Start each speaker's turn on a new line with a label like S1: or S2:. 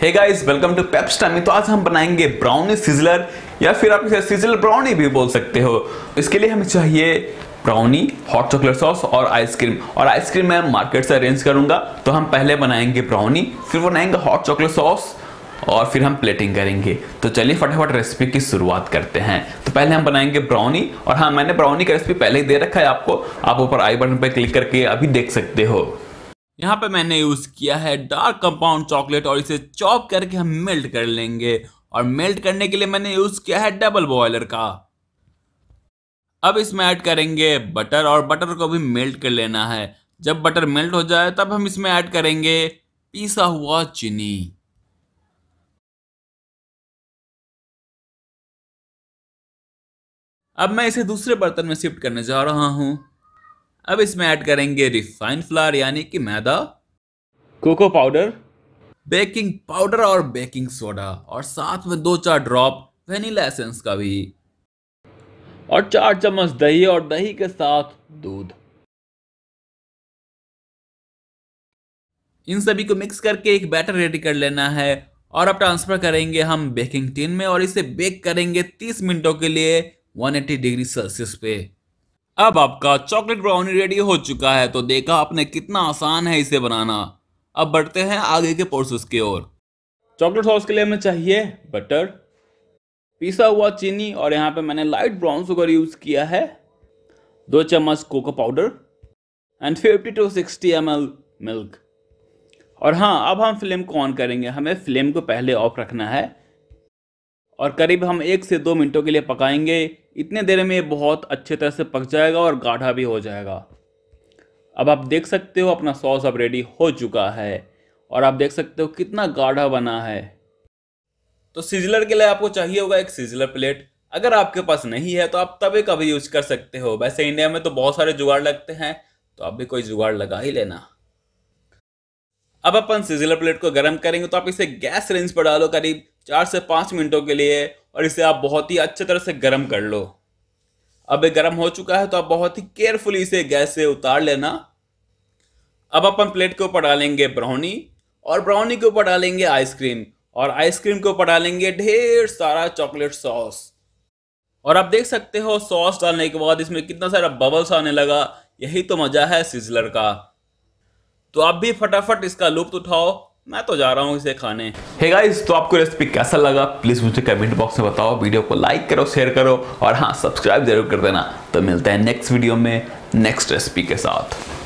S1: hey guys welcome to Peps timing तो आज हम बनाएंगे ब्राउनी सिजलर या फिर आप इसे सिजलर ब्राउनी भी बोल सकते हो इसके लिए हमें चाहिए ब्राउनी हॉट चॉकलेट सॉस और आइसक्रीम और आइसक्रीम मैं मार्केट से अरेंज करूंगा तो हम पहले बनाएंगे ब्राउनी फिर बनाएंगे हॉट चॉकलेट सॉस और फिर हम प्लेटिंग करेंगे तो चलिए फटाफट रेसिपी की शुरुआत करते हैं तो पहले हम बनाएंगे ब्राउनी और हाँ मैंने ब्राउनी का रेसिपी पहले ही दे रखा है आपको आप ऊपर आई बटन पर क्लिक करके अभी देख सकते हो यहाँ पे मैंने यूज़ किया है डार्क कंपाउंड चॉकलेट और इसे चॉप करके हम मेल्ट कर लेंगे और मेल्ट करने के लिए मैंने यूज़ किया है डबल बॉयलर का अब इसमें ऐड करेंगे बटर और बटर को भी मेल्ट कर लेना है जब बटर मेल्ट हो जाए तब हम इसमें ऐड करेंगे पीसा हुआ चीनी अब मैं इसे दूसरे बर्तन में शिफ्ट करने जा रहा हूँ अब इसमें ऐड करेंगे रिफाइंड फ्लावर यानी कि मैदा कोको पाउडर बेकिंग पाउडर और बेकिंग सोडा और साथ में दो चार ड्रॉप वेनिला एसेंस का भी और चार चम्मच दही और दही के साथ दूध इन सभी को मिक्स करके एक बैटर रेडी कर लेना है और अब ट्रांसफर करेंगे हम बेकिंग टिन में और इसे बेक करेंगे 30 मिनटों के लिए 180 डिग्री सेल्सियस पे अब आपका चॉकलेट ब्राउनी रेडी हो चुका है तो देखा आपने कितना आसान है इसे बनाना अब बढ़ते हैं आगे के प्रोसेस की ओर चॉकलेट सॉस के लिए हमें चाहिए बटर पिसा हुआ चीनी और यहाँ पे मैंने लाइट ब्राउन शुगर यूज़ किया है दो चम्मच cocoa powder and fifty to sixty M milk और हाँ अब हम फ्लेम को ऑन करेंगे हमें फ्लेम को पहले ऑफ रखना है और करीब हम एक से दो मिनटों के लिए पकाएंगे इतने देर में ये बहुत अच्छे तरह से पक जाएगा और गाढ़ा भी हो जाएगा अब आप देख सकते हो अपना सॉस अब रेडी हो चुका है और आप देख सकते हो कितना गाढ़ा बना है तो सीजलर के लिए आपको चाहिए होगा एक सीजलर प्लेट अगर आपके पास नहीं है तो आप तवे का भी यूज कर सकते हो वैसे इंडिया में तो बहुत सारे जुगाड़ लगते हैं तो आप भी कोई जुगाड़ लगा ही लेना अब अपन सीजलर प्लेट को गर्म करेंगे तो आप इसे गैस रेंज पर डालो करीब चार से पाँच मिनटों के लिए और इसे आप बहुत ही अच्छे तरह से गर्म कर लो अब ये गर्म हो चुका है तो आप बहुत ही केयरफुली इसे गैस से उतार लेना अब अपन प्लेट के ऊपर डालेंगे ब्राउनी और ब्राउनी के ऊपर डालेंगे आइसक्रीम और आइसक्रीम के ऊपर डालेंगे ढेर सारा चॉकलेट सॉस और आप देख सकते हो सॉस डालने के बाद इसमें कितना सारा बबल्स आने लगा यही तो मज़ा है सिजलर का तो आप भी फटाफट इसका लुप्त उठाओ मैं तो जा रहा हूँ इसे खाने हे hey गाइस तो आपको रेसिपी कैसा लगा प्लीज़ मुझे कमेंट बॉक्स में बताओ वीडियो को लाइक करो शेयर करो और हाँ सब्सक्राइब जरूर कर देना तो मिलते हैं नेक्स्ट वीडियो में नेक्स्ट रेसिपी के साथ